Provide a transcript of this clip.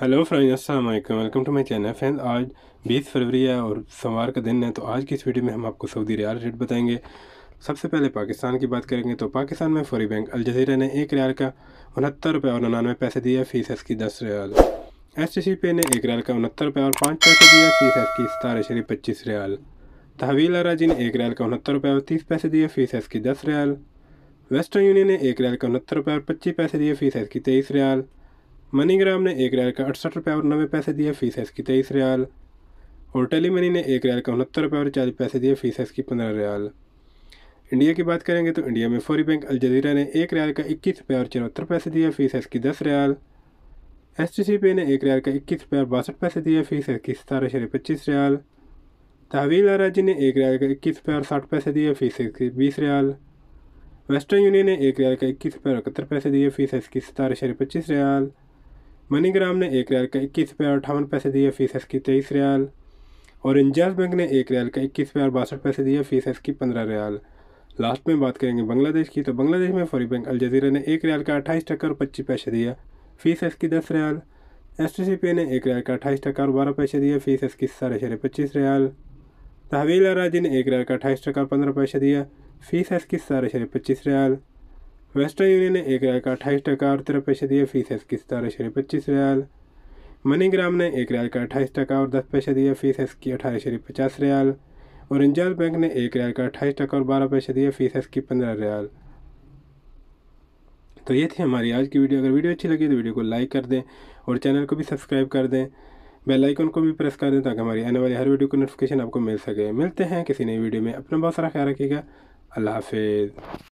hello friends अस्सलाम वालेकुम welcome to my channel friends आज 20 फरवरी है और सोमवार का दिन है तो आज की इस वीडियो में हम आपको सऊदी रियाल रेट बताएंगे सबसे पहले पाकिस्तान की बात करेंगे तो पाकिस्तान में फौरी बैंक जजीरा ने एक रियाल का उनहत्तर रुपये और उनानवे पैसे दिया फीस एस की दस रियाल एस टी सी पे ने एक रियाल का उनहत्तर रुपये और पाँच पैसे दिया फीस एस की सतारह शरीफ पच्चीस रियाल तहवील अराजी ने एक रियाल का उनहत्तर रुपये और तीस पैसे दिए फीस एस की दस रियाल वेस्टर्न यूनियन ने एक रियाल का उनहत्तर रुपये और पच्चीस पैसे दिए फीस एस की तेईस रियाल मनीग्राम ने एक रियाल का अड़सठ रुपये और नब्बे पैसे दिए फीस है इसकी तेईस रियाल और टेली मनी ने एक रियाल का उनहत्तर रुपये और चालीस पैसे दिए फीस है इसकी पंद्रह रियाल इंडिया की बात करेंगे तो इंडिया में फौरी बैंक अलजीरा ने एक रियाल का इक्कीस रुपये और चौहत्तर पैसे दिए फीस है इसकी दस रियाल एस टी सी पे ने एक रियाल का इक्कीस रुपये और बासठ पैसे दिए फीस है इसकी सतारह शरीर पच्चीस रियाल तहवील अराजी ने एक रियाल का इक्कीस रुपये और साठ पैसे दिए फीस है इसकी बीस रियाल वेस्टर्न यूनियन ने एक रियाल का इक्कीस रुपये और इकहत्तर पैसे दिए फीस है इसकी सतारह शरीर पच्चीस रियाल मनीग्राम ने एक रियाल का इक्कीस रुपये और अठावन पैसे दिए फीसस की तेईस रियाल और इंजाज बैंक ने एक रियाल का इक्कीस रुपये और बासठ पैसे दिए फीसस की पंद्रह रियाल लास्ट में बात करेंगे बांग्लादेश की तो बांग्लादेश में फौरी बैंक अलजीरा ने एक रियाल का अट्ठाईस टका और पच्चीस पैसे दिया फीस एस की दस रियाल एस टी सी ने एक रियाल का अट्ठाईस टका और बारह पैसे दिए फीस एस की साढ़े शेर पच्चीस रियाल तहवील अराजी ने एक रियाल का अट्ठाईस टका और पंद्रह पैसे दिया फीस एस की साढ़े शेर पच्चीस रियाल वेस्टर्न यूनियन ने एक राय का अट्ठाईस टका और तेरह पैसे दिए फीस की सतारह शरीर पच्चीस रियाल मनीग्राम ने एक राय का अट्ठाईस टका और दस पैसे दिए फीस की अठारह शरीर पचास रियाल और इंजाल बैंक ने एक राय का अट्ठाईस टका और बारह पैसे दिए फीस की पंद्रह रियाल तो ये थी हमारी आज की वीडियो अगर वीडियो अच्छी लगी तो वीडियो को लाइक कर दें और चैनल को भी सब्सक्राइब कर दें बेल आइकन को भी प्रेस कर दें ताकि हमारी आने वाली हर वीडियो की नोटिफिकेशन आपको मिल सके मिलते हैं किसी नई वीडियो में अपना बहुत सारा ख्याल रखिएगा अल्लाह हाफिज़